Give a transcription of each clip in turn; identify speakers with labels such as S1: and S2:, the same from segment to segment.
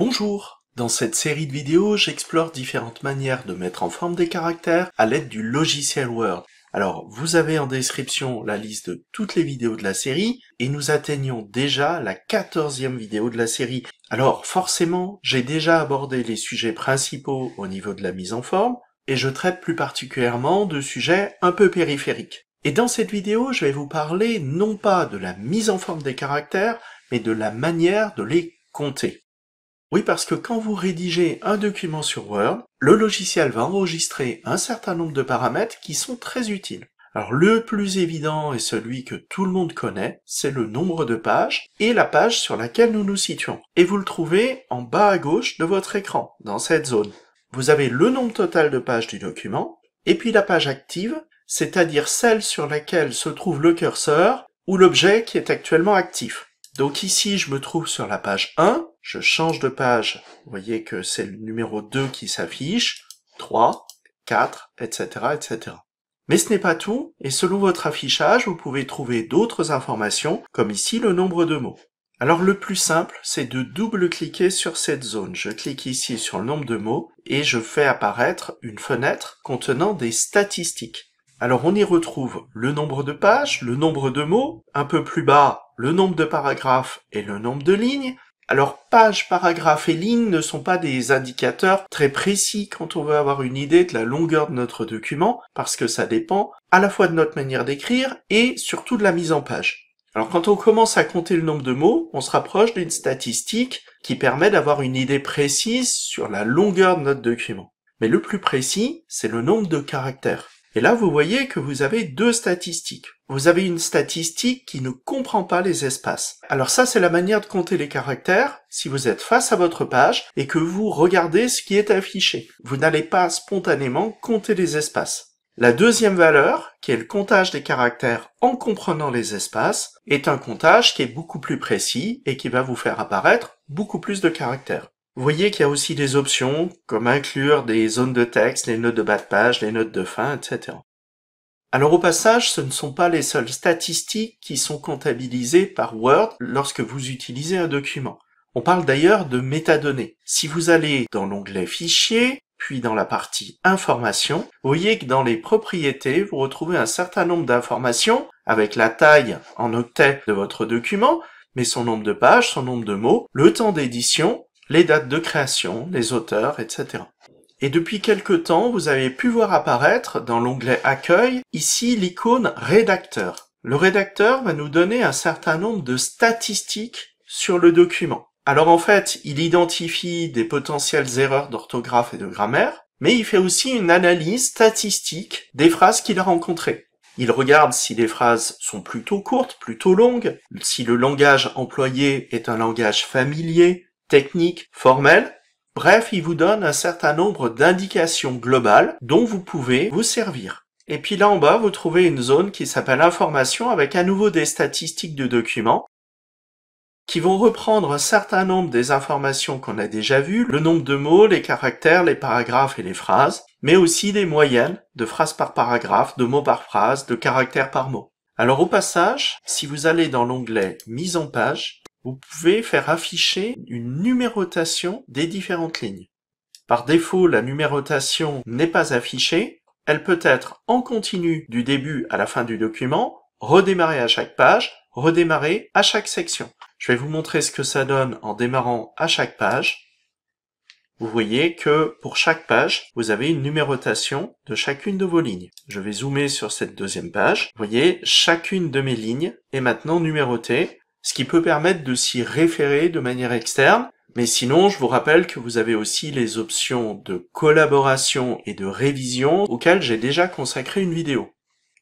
S1: Bonjour Dans cette série de vidéos, j'explore différentes manières de mettre en forme des caractères à l'aide du logiciel Word. Alors, vous avez en description la liste de toutes les vidéos de la série, et nous atteignons déjà la quatorzième vidéo de la série. Alors, forcément, j'ai déjà abordé les sujets principaux au niveau de la mise en forme, et je traite plus particulièrement de sujets un peu périphériques. Et dans cette vidéo, je vais vous parler non pas de la mise en forme des caractères, mais de la manière de les compter. Oui, parce que quand vous rédigez un document sur Word, le logiciel va enregistrer un certain nombre de paramètres qui sont très utiles. Alors le plus évident et celui que tout le monde connaît, c'est le nombre de pages et la page sur laquelle nous nous situons. Et vous le trouvez en bas à gauche de votre écran, dans cette zone. Vous avez le nombre total de pages du document, et puis la page active, c'est-à-dire celle sur laquelle se trouve le curseur ou l'objet qui est actuellement actif. Donc ici, je me trouve sur la page 1, je change de page, vous voyez que c'est le numéro 2 qui s'affiche, 3, 4, etc., etc. Mais ce n'est pas tout, et selon votre affichage, vous pouvez trouver d'autres informations, comme ici le nombre de mots. Alors le plus simple, c'est de double-cliquer sur cette zone. Je clique ici sur le nombre de mots, et je fais apparaître une fenêtre contenant des statistiques. Alors on y retrouve le nombre de pages, le nombre de mots, un peu plus bas, le nombre de paragraphes et le nombre de lignes, alors page, paragraphe et ligne ne sont pas des indicateurs très précis quand on veut avoir une idée de la longueur de notre document, parce que ça dépend à la fois de notre manière d'écrire et surtout de la mise en page. Alors quand on commence à compter le nombre de mots, on se rapproche d'une statistique qui permet d'avoir une idée précise sur la longueur de notre document. Mais le plus précis, c'est le nombre de caractères. Et là, vous voyez que vous avez deux statistiques. Vous avez une statistique qui ne comprend pas les espaces. Alors ça, c'est la manière de compter les caractères si vous êtes face à votre page et que vous regardez ce qui est affiché. Vous n'allez pas spontanément compter les espaces. La deuxième valeur, qui est le comptage des caractères en comprenant les espaces, est un comptage qui est beaucoup plus précis et qui va vous faire apparaître beaucoup plus de caractères. Vous voyez qu'il y a aussi des options comme inclure des zones de texte, les notes de bas de page, les notes de fin, etc. Alors au passage, ce ne sont pas les seules statistiques qui sont comptabilisées par Word lorsque vous utilisez un document. On parle d'ailleurs de métadonnées. Si vous allez dans l'onglet Fichier, puis dans la partie Information, vous voyez que dans les propriétés, vous retrouvez un certain nombre d'informations avec la taille en octets de votre document, mais son nombre de pages, son nombre de mots, le temps d'édition les dates de création, les auteurs, etc. Et depuis quelque temps, vous avez pu voir apparaître dans l'onglet Accueil, ici l'icône Rédacteur. Le rédacteur va nous donner un certain nombre de statistiques sur le document. Alors en fait, il identifie des potentielles erreurs d'orthographe et de grammaire, mais il fait aussi une analyse statistique des phrases qu'il a rencontrées. Il regarde si les phrases sont plutôt courtes, plutôt longues, si le langage employé est un langage familier, technique, formelle, Bref, il vous donne un certain nombre d'indications globales dont vous pouvez vous servir. Et puis là en bas, vous trouvez une zone qui s'appelle information avec à nouveau des statistiques de documents qui vont reprendre un certain nombre des informations qu'on a déjà vues, le nombre de mots, les caractères, les paragraphes et les phrases, mais aussi des moyennes de phrases par paragraphe, de mots par phrase, de caractères par mot. Alors au passage, si vous allez dans l'onglet mise en page, vous pouvez faire afficher une numérotation des différentes lignes. Par défaut, la numérotation n'est pas affichée. Elle peut être en continu du début à la fin du document, redémarrer à chaque page, redémarrer à chaque section. Je vais vous montrer ce que ça donne en démarrant à chaque page. Vous voyez que pour chaque page, vous avez une numérotation de chacune de vos lignes. Je vais zoomer sur cette deuxième page. Vous voyez, chacune de mes lignes est maintenant numérotée ce qui peut permettre de s'y référer de manière externe. Mais sinon, je vous rappelle que vous avez aussi les options de collaboration et de révision auxquelles j'ai déjà consacré une vidéo.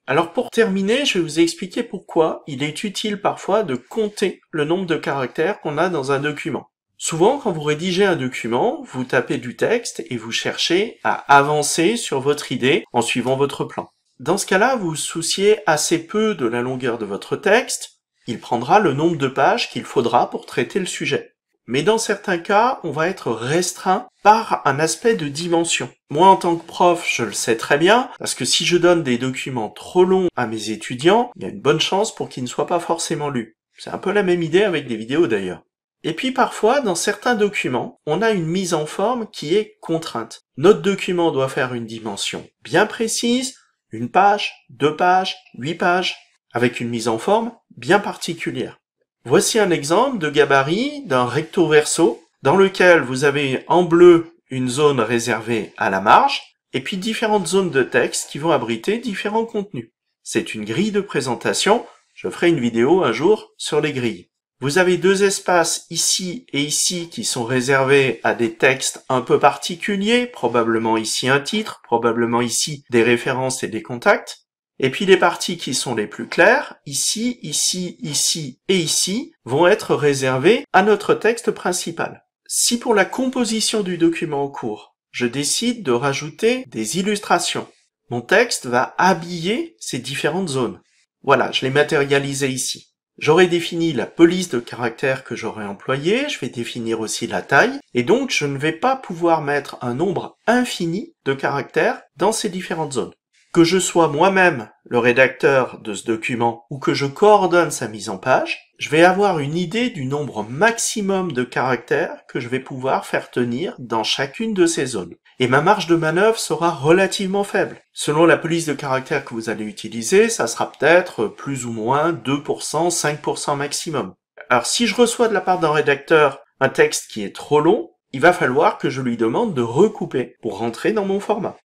S1: Alors pour terminer, je vais vous expliquer pourquoi il est utile parfois de compter le nombre de caractères qu'on a dans un document. Souvent, quand vous rédigez un document, vous tapez du texte et vous cherchez à avancer sur votre idée en suivant votre plan. Dans ce cas-là, vous vous souciez assez peu de la longueur de votre texte, il prendra le nombre de pages qu'il faudra pour traiter le sujet. Mais dans certains cas, on va être restreint par un aspect de dimension. Moi, en tant que prof, je le sais très bien, parce que si je donne des documents trop longs à mes étudiants, il y a une bonne chance pour qu'ils ne soient pas forcément lus. C'est un peu la même idée avec des vidéos d'ailleurs. Et puis parfois, dans certains documents, on a une mise en forme qui est contrainte. Notre document doit faire une dimension bien précise, une page, deux pages, huit pages, avec une mise en forme bien particulière. Voici un exemple de gabarit d'un recto verso dans lequel vous avez en bleu une zone réservée à la marge et puis différentes zones de texte qui vont abriter différents contenus. C'est une grille de présentation. Je ferai une vidéo un jour sur les grilles. Vous avez deux espaces ici et ici qui sont réservés à des textes un peu particuliers, probablement ici un titre, probablement ici des références et des contacts. Et puis les parties qui sont les plus claires, ici, ici, ici et ici, vont être réservées à notre texte principal. Si pour la composition du document au cours, je décide de rajouter des illustrations, mon texte va habiller ces différentes zones. Voilà, je l'ai matérialisé ici. J'aurai défini la police de caractères que j'aurai employée, je vais définir aussi la taille, et donc je ne vais pas pouvoir mettre un nombre infini de caractères dans ces différentes zones que je sois moi-même le rédacteur de ce document ou que je coordonne sa mise en page, je vais avoir une idée du nombre maximum de caractères que je vais pouvoir faire tenir dans chacune de ces zones. Et ma marge de manœuvre sera relativement faible. Selon la police de caractères que vous allez utiliser, ça sera peut-être plus ou moins 2%, 5% maximum. Alors si je reçois de la part d'un rédacteur un texte qui est trop long, il va falloir que je lui demande de recouper pour rentrer dans mon format.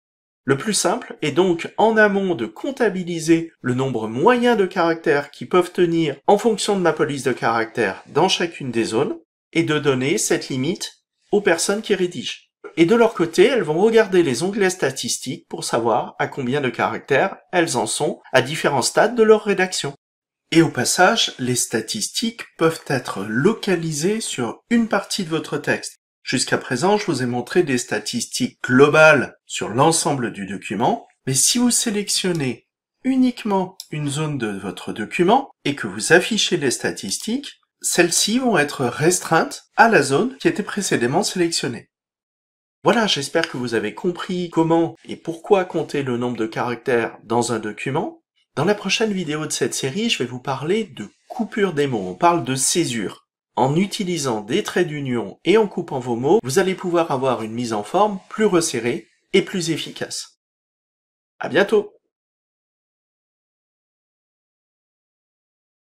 S1: Le plus simple est donc en amont de comptabiliser le nombre moyen de caractères qui peuvent tenir en fonction de ma police de caractères dans chacune des zones et de donner cette limite aux personnes qui rédigent. Et de leur côté, elles vont regarder les onglets statistiques pour savoir à combien de caractères elles en sont à différents stades de leur rédaction. Et au passage, les statistiques peuvent être localisées sur une partie de votre texte. Jusqu'à présent, je vous ai montré des statistiques globales sur l'ensemble du document, mais si vous sélectionnez uniquement une zone de votre document et que vous affichez les statistiques, celles-ci vont être restreintes à la zone qui était précédemment sélectionnée. Voilà, j'espère que vous avez compris comment et pourquoi compter le nombre de caractères dans un document. Dans la prochaine vidéo de cette série, je vais vous parler de coupure des mots, on parle de césure. En utilisant des traits d'union et en coupant vos mots, vous allez pouvoir avoir une mise en forme plus resserrée et plus efficace. À bientôt!